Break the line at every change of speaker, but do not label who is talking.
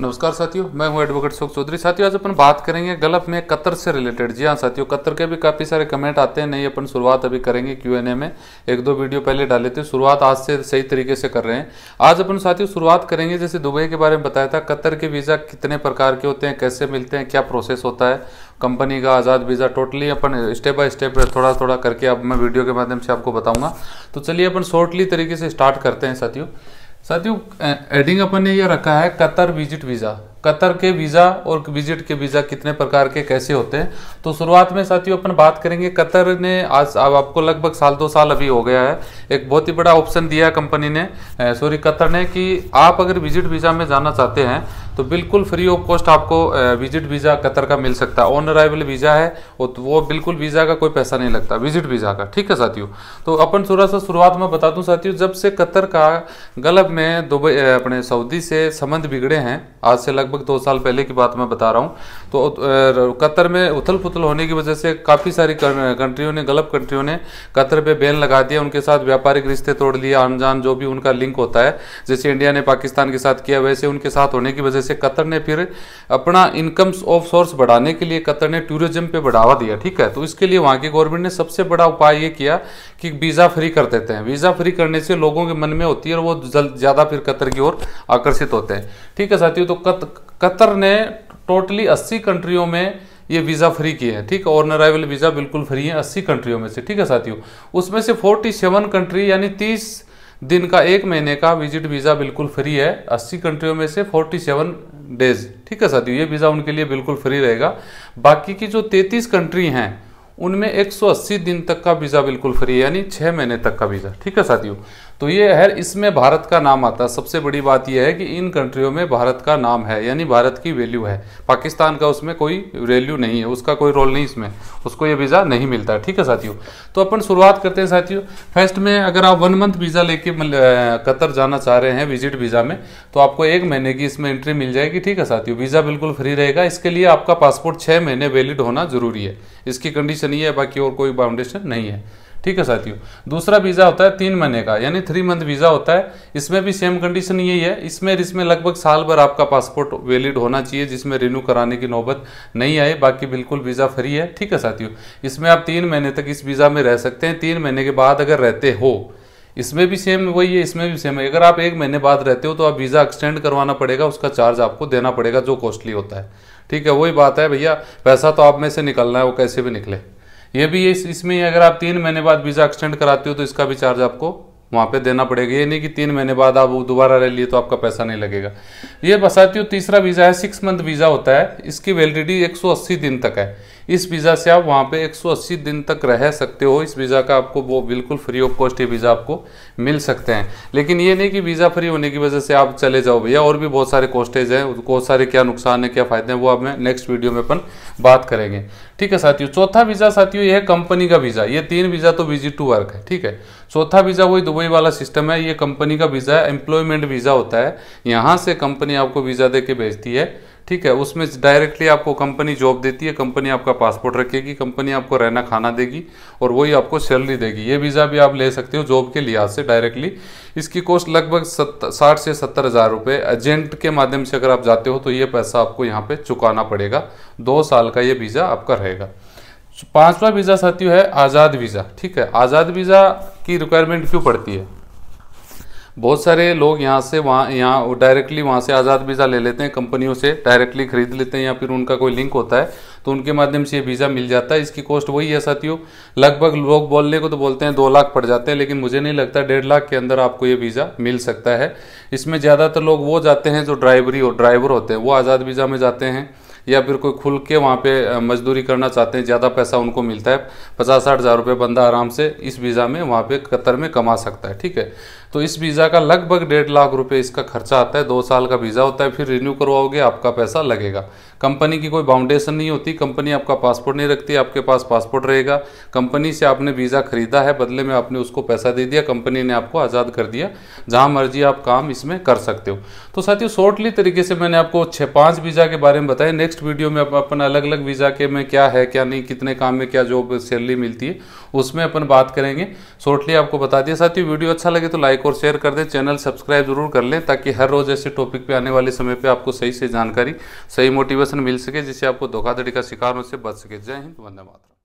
नमस्कार साथियों मैं हूं एडवोकेट शोक चौधरी साथियों आज अपन बात करेंगे गलत में कतर से रिलेटेड जी हाँ साथियों कतर के भी काफ़ी सारे कमेंट आते हैं नहीं अपन शुरुआत अभी करेंगे क्यू एन ए में एक दो वीडियो पहले डाले थे शुरुआत आज से सही तरीके से कर रहे हैं आज अपन साथियों शुरुआत करेंगे जैसे दुबई के बारे में बताया था कतर के वीज़ा कितने प्रकार के होते हैं कैसे मिलते हैं क्या प्रोसेस होता है कंपनी का आज़ाद वीज़ा टोटली अपन स्टेप बाय स्टेप थोड़ा थोड़ा करके अब मैं वीडियो के माध्यम से आपको बताऊँगा तो चलिए अपन शॉर्टली तरीके से स्टार्ट करते हैं साथियों साथियों एडिंग अपन ने ये रखा है कतर विजिट वीज़ा कतर के वीज़ा और विजिट के वीज़ा कितने प्रकार के कैसे होते हैं तो शुरुआत में साथियों अपन बात करेंगे कतर ने आज अब आपको लगभग साल दो साल अभी हो गया है एक बहुत ही बड़ा ऑप्शन दिया कंपनी ने सॉरी कतर ने कि आप अगर विजिट वीज़ा में जाना चाहते हैं तो बिल्कुल फ्री ऑफ कॉस्ट आपको विजिट वीज़ा कतर का मिल सकता है ऑन अराइवल वीज़ा है और तो वो बिल्कुल वीज़ा का कोई पैसा नहीं लगता विजिट वीज़ा का ठीक है साथियों तो अपन थोड़ा सा शुरुआत में बता दूं साथियों जब से कतर का गलब में दुबई अपने सऊदी से संबंध बिगड़े हैं आज से लगभग लगभग दो साल पहले की बात मैं बता रहा हूँ तो कतर में उथल पुथल होने की वजह से काफ़ी सारी कंट्रियों ने गलत कंट्रियों ने कतर पे बैन लगा दिया उनके साथ व्यापारिक रिश्ते तोड़ लिए अनजान जो भी उनका लिंक होता है जैसे इंडिया ने पाकिस्तान के साथ किया वैसे उनके साथ होने की वजह से कतर ने फिर अपना इनकम ऑफ सोर्स बढ़ाने के लिए कतर ने टूरिज्म पर बढ़ावा दिया ठीक है तो इसके लिए वहाँ की गवर्नमेंट ने सबसे बड़ा उपाय ये किया कि वीज़ा फ्री कर देते हैं वीज़ा फ्री करने से लोगों के मन में होती है और वो जल्द ज़्यादा फिर कतर की ओर आकर्षित होते हैं ठीक है साथियों तो कत कतर ने टोटली 80 कंट्रियों में ये वीज़ा फ्री किए हैं ठीक है ऑन अराइवल वीज़ा बिल्कुल फ्री है अस्सी कंट्रियों में से ठीक है साथियों उसमें से सेवन कंट्री यानी तीस दिन का एक महीने का विजिट वीज़ा बिल्कुल फ्री है अस्सी कंट्रियों में से सेवन डेज ठीक है साथियों ये वीज़ा उनके लिए बिल्कुल फ्री रहेगा बाकी की जो 33 कंट्री हैं उनमें 180 दिन तक का वीज़ा बिल्कुल फ्री है यानी छः महीने तक का वीज़ा ठीक है साथियों तो ये है इसमें भारत का नाम आता है सबसे बड़ी बात यह है कि इन कंट्रियों में भारत का नाम है यानी भारत की वैल्यू है पाकिस्तान का उसमें कोई वैल्यू नहीं है उसका कोई रोल नहीं इसमें उसको ये वीज़ा नहीं मिलता है ठीक है साथियों तो अपन शुरुआत करते हैं साथियों फर्स्ट में अगर आप वन मंथ वीज़ा लेके कतर जाना चाह रहे हैं विजिट वीज़ा में तो आपको एक महीने की इसमें एंट्री मिल जाएगी ठीक है साथियों वीज़ा बिल्कुल फ्री रहेगा इसके लिए आपका पासपोर्ट छः महीने वैलिड होना जरूरी है इसकी कंडीशन फाउंडेशन ही है बाकी और कोई फाउंडेशन नहीं है ठीक है साथियों दूसरा वीज़ा होता है तीन महीने का यानी थ्री मंथ वीज़ा होता है इसमें भी सेम कंडीशन यही है इसमें इसमें लगभग साल भर आपका पासपोर्ट वैलिड होना चाहिए जिसमें रिन्यू कराने की नौबत नहीं आए बाकी बिल्कुल वीज़ा फ्री है ठीक है साथियों इसमें आप तीन महीने तक इस वीज़ा में रह सकते हैं तीन महीने के बाद अगर रहते हो इसमें भी सेम वही है इसमें भी सेम है अगर आप एक महीने बाद रहते हो तो आप वीज़ा एक्सटेंड करवाना पड़ेगा उसका चार्ज आपको देना पड़ेगा जो कॉस्टली होता है ठीक है वही बात है भैया पैसा तो आप में से निकलना है वो कैसे भी निकले ये भी इस इसमें अगर आप तीन महीने बाद वीज़ा एक्सटेंड कराते हो तो इसका भी चार्ज आपको वहां पे देना पड़ेगा ये नहीं कि तीन महीने बाद आप दोबारा रह लिए तो आपका पैसा नहीं लगेगा ये बसाती हूँ तीसरा वीज़ा है सिक्स मंथ वीज़ा होता है इसकी वैलिडिटी 180 दिन तक है इस वीज़ा से आप वहाँ पे 180 दिन तक रह सकते हो इस वीज़ा का आपको वो बिल्कुल फ्री ऑफ कॉस्ट ये वीज़ा आपको मिल सकते हैं लेकिन ये नहीं कि वीज़ा फ्री होने की वजह से आप चले जाओ भैया और भी बहुत सारे कॉस्टेज हैं बहुत सारे क्या नुकसान है क्या फ़ायदे हैं वो आप नेक्स्ट वीडियो में अपन बात करेंगे ठीक है साथियों चौथा वीज़ा साथियों ये है कंपनी का वीज़ा ये तीन वीज़ा तो विजिट टू वर्क है ठीक है चौथा वीज़ा वही दुबई वाला सिस्टम है ये कंपनी का वीज़ा है एम्प्लॉयमेंट वीज़ा होता है यहाँ से कंपनी आपको वीज़ा दे के भेजती है ठीक है उसमें डायरेक्टली आपको कंपनी जॉब देती है कंपनी आपका पासपोर्ट रखेगी कंपनी आपको रहना खाना देगी और वही आपको सैलरी देगी ये वीज़ा भी आप ले सकते हो जॉब के लिहाज से डायरेक्टली इसकी कॉस्ट लगभग साठ से सत्तर हज़ार रुपये एजेंट के माध्यम से अगर आप जाते हो तो ये पैसा आपको यहाँ पर चुकाना पड़ेगा दो साल का ये वीज़ा आपका रहेगा पाँचवा वीज़ा साथियों है आज़ाद वीज़ा ठीक है आज़ाद वीज़ा की रिक्वायरमेंट क्यों पड़ती है बहुत सारे लोग यहाँ से वहाँ यहाँ डायरेक्टली वहाँ से आज़ाद वीज़ा ले लेते हैं कंपनियों से डायरेक्टली खरीद लेते हैं या फिर उनका कोई लिंक होता है तो उनके माध्यम से ये वीज़ा मिल जाता है इसकी कॉस्ट वही है साथियों लगभग लोग बोलने को तो बोलते हैं दो लाख पड़ जाते हैं लेकिन मुझे नहीं लगता डेढ़ लाख के अंदर आपको ये वीज़ा मिल सकता है इसमें ज़्यादातर लोग वो जाते हैं जो ड्राइवरी और ड्राइवर होते हैं वो आज़ाद वीज़ा में जाते हैं या फिर कोई खुल के वहाँ पे मजदूरी करना चाहते हैं ज़्यादा पैसा उनको मिलता है पचास साठ हज़ार रुपये बंदा आराम से इस वीज़ा में वहाँ पे कतर में कमा सकता है ठीक है तो इस वीज़ा का लगभग डेढ़ लाख रुपए इसका खर्चा आता है दो साल का वीज़ा होता है फिर रिन्यू करवाओगे आपका पैसा लगेगा कंपनी की कोई बाउंडेशन नहीं होती कंपनी आपका पासपोर्ट नहीं रखती आपके पास पासपोर्ट रहेगा कंपनी से आपने वीज़ा खरीदा है बदले में आपने उसको पैसा दे दिया कंपनी ने आपको आज़ाद कर दिया जहाँ मर्जी आप काम इसमें कर सकते हो तो साथियों शॉर्टली तरीके से मैंने आपको छः पाँच वीज़ा के बारे में बताया नेक्स्ट वीडियो में अपन अलग अलग वीज़ा के में क्या है क्या नहीं कितने काम में क्या जॉब सैलरी मिलती है उसमें अपन बात करेंगे शॉर्टली आपको बता दिया साथियों वीडियो अच्छा लगे तो लाइक और शेयर कर दें चैनल सब्सक्राइब जरूर कर लें ताकि हर रोज़ ऐसे टॉपिक पे आने वाले समय पे आपको सही से जानकारी सही मोटिवेशन मिल सके जिससे आपको धोखाधड़ी का शिकार होने से बच सके जय हिंद वंदे मातरम